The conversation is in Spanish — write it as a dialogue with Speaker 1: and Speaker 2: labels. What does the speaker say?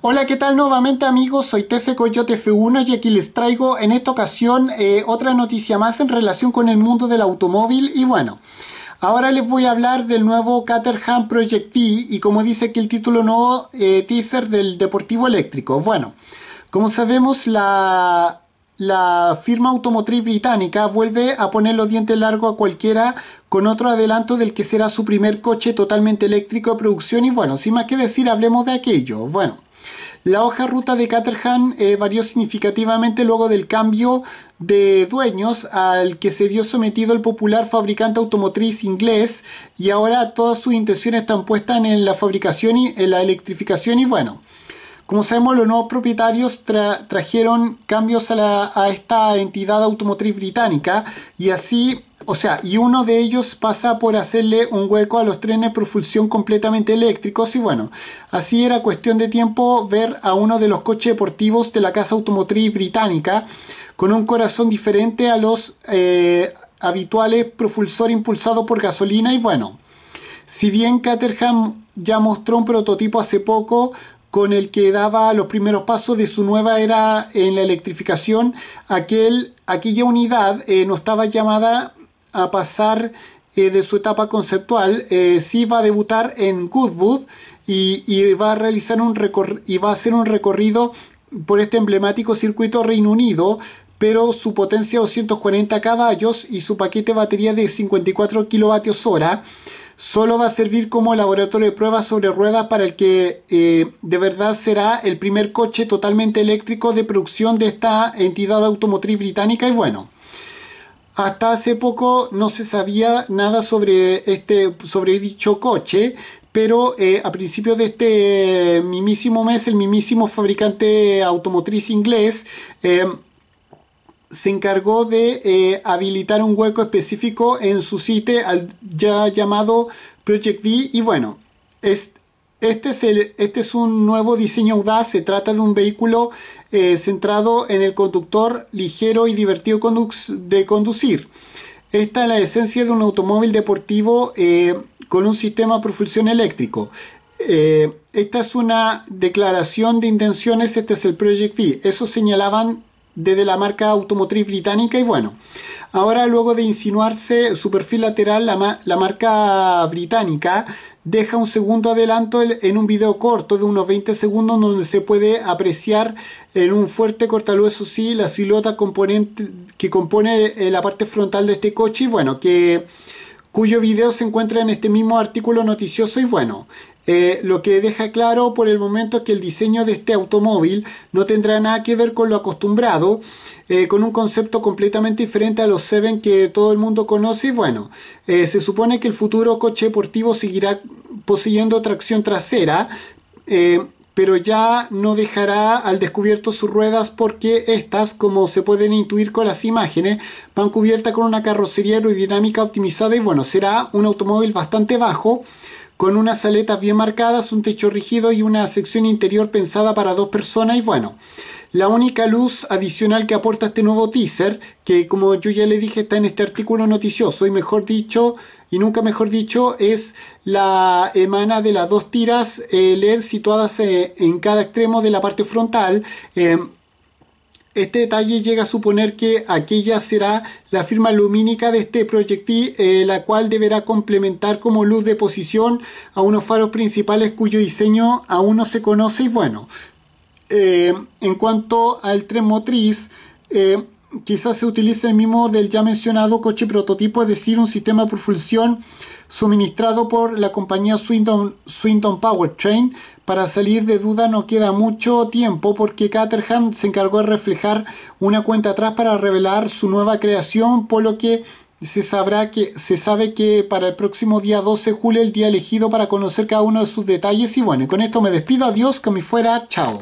Speaker 1: Hola, ¿qué tal nuevamente amigos? Soy Tefe Coyote F1 y aquí les traigo en esta ocasión eh, otra noticia más en relación con el mundo del automóvil y bueno... Ahora les voy a hablar del nuevo Caterham Project V y como dice aquí el título nuevo eh, teaser del Deportivo Eléctrico. Bueno, como sabemos la, la firma automotriz británica vuelve a poner los dientes largos a cualquiera con otro adelanto del que será su primer coche totalmente eléctrico de producción y bueno, sin más que decir, hablemos de aquello. Bueno. La hoja ruta de Caterham eh, varió significativamente luego del cambio de dueños al que se vio sometido el popular fabricante automotriz inglés y ahora todas sus intenciones están puestas en la fabricación y en la electrificación y bueno. Como sabemos, los nuevos propietarios trajeron cambios a esta entidad automotriz británica y así o sea, y uno de ellos pasa por hacerle un hueco a los trenes propulsión completamente eléctricos y bueno, así era cuestión de tiempo ver a uno de los coches deportivos de la casa automotriz británica con un corazón diferente a los eh, habituales propulsor impulsado por gasolina y bueno, si bien Caterham ya mostró un prototipo hace poco con el que daba los primeros pasos de su nueva era en la electrificación, aquella unidad eh, no estaba llamada a pasar eh, de su etapa conceptual. Eh, sí va a debutar en Goodwood y, va a realizar un y va a hacer un recorrido por este emblemático circuito Reino Unido, pero su potencia de 240 caballos y su paquete de batería de 54 kWh solo va a servir como laboratorio de pruebas sobre ruedas para el que eh, de verdad será el primer coche totalmente eléctrico de producción de esta entidad automotriz británica y bueno. Hasta hace poco no se sabía nada sobre, este, sobre dicho coche, pero eh, a principios de este eh, mismísimo mes, el mismísimo fabricante automotriz inglés em, se encargó de eh, habilitar un hueco específico en su sitio ya llamado Project V y bueno, es este es, el, este es un nuevo diseño audaz, se trata de un vehículo eh, centrado en el conductor ligero y divertido de conducir. Esta es la esencia de un automóvil deportivo eh, con un sistema de propulsión eléctrico. Eh, esta es una declaración de intenciones, este es el Project V. Eso señalaban desde la marca automotriz británica y bueno, ahora luego de insinuarse su perfil lateral, la marca británica deja un segundo adelanto en un video corto de unos 20 segundos donde se puede apreciar en un fuerte cortalueso eso sí, la silueta componente que compone eh, la parte frontal de este coche y bueno, que cuyo video se encuentra en este mismo artículo noticioso y bueno, eh, lo que deja claro por el momento es que el diseño de este automóvil no tendrá nada que ver con lo acostumbrado, eh, con un concepto completamente diferente a los Seven que todo el mundo conoce y bueno, eh, se supone que el futuro coche deportivo seguirá poseyendo tracción trasera, pero ya no dejará al descubierto sus ruedas porque estas, como se pueden intuir con las imágenes, van cubiertas con una carrocería aerodinámica optimizada y bueno, será un automóvil bastante bajo, con unas aletas bien marcadas, un techo rígido y una sección interior pensada para dos personas y bueno. La única luz adicional que aporta este nuevo teaser, que como yo ya le dije está en este artículo noticioso y mejor dicho, y nunca mejor dicho, es la emana de las dos tiras eh, LED situadas eh, en cada extremo de la parte frontal. Eh, este detalle llega a suponer que aquella será la firma lumínica de este proyectil, eh, la cual deberá complementar como luz de posición a unos faros principales cuyo diseño aún no se conoce. Y bueno, eh, en cuanto al tren motriz, eh, quizás se utilice el mismo del ya mencionado coche prototipo, es decir, un sistema por propulsión suministrado por la compañía Swindon, Swindon Powertrain para salir de duda no queda mucho tiempo porque Caterham se encargó de reflejar una cuenta atrás para revelar su nueva creación, por lo que se sabrá que se sabe que para el próximo día 12 de julio el día elegido para conocer cada uno de sus detalles y bueno, con esto me despido, adiós, que me fuera, chao.